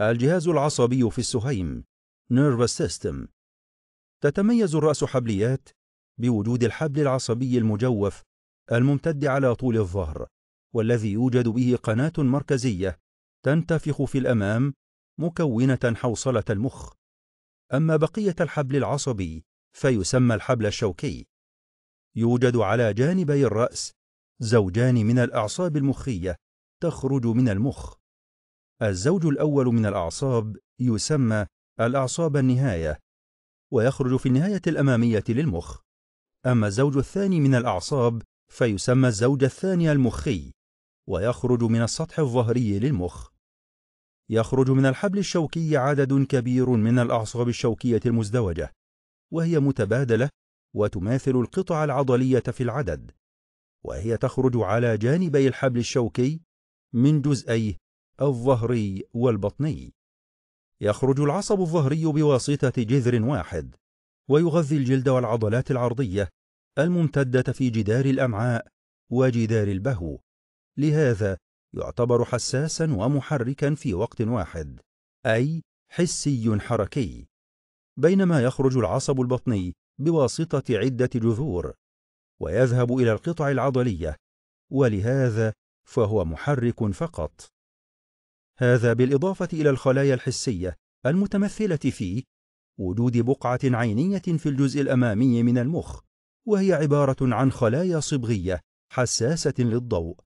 الجهاز العصبي في السهيم nervous system تتميز الرأس حبليات بوجود الحبل العصبي المجوف الممتد على طول الظهر والذي يوجد به قناة مركزية تنتفخ في الأمام مكونة حوصلة المخ أما بقية الحبل العصبي فيسمى الحبل الشوكي يوجد على جانبي الرأس زوجان من الأعصاب المخية تخرج من المخ الزوج الأول من الأعصاب يسمى الأعصاب النهاية ويخرج في النهاية الأمامية للمخ أما الزوج الثاني من الأعصاب فيسمى الزوج الثاني المخي ويخرج من السطح الظهري للمخ يخرج من الحبل الشوكي عدد كبير من الأعصاب الشوكية المزدوجة وهي متبادلة وتماثل القطع العضلية في العدد وهي تخرج على جانبي الحبل الشوكي من جزئيه الظهري والبطني يخرج العصب الظهري بواسطة جذر واحد ويغذي الجلد والعضلات العرضية الممتدة في جدار الأمعاء وجدار البهو لهذا يعتبر حساسا ومحركا في وقت واحد أي حسي حركي بينما يخرج العصب البطني بواسطة عدة جذور ويذهب إلى القطع العضلية ولهذا فهو محرك فقط هذا بالإضافة إلى الخلايا الحسية المتمثلة في وجود بقعة عينية في الجزء الأمامي من المخ وهي عبارة عن خلايا صبغية حساسة للضوء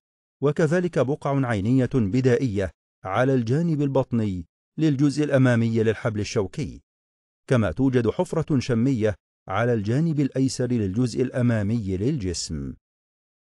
وكذلك بقع عينية بدائية على الجانب البطني للجزء الأمامي للحبل الشوكي كما توجد حفرة شمية على الجانب الأيسر للجزء الأمامي للجسم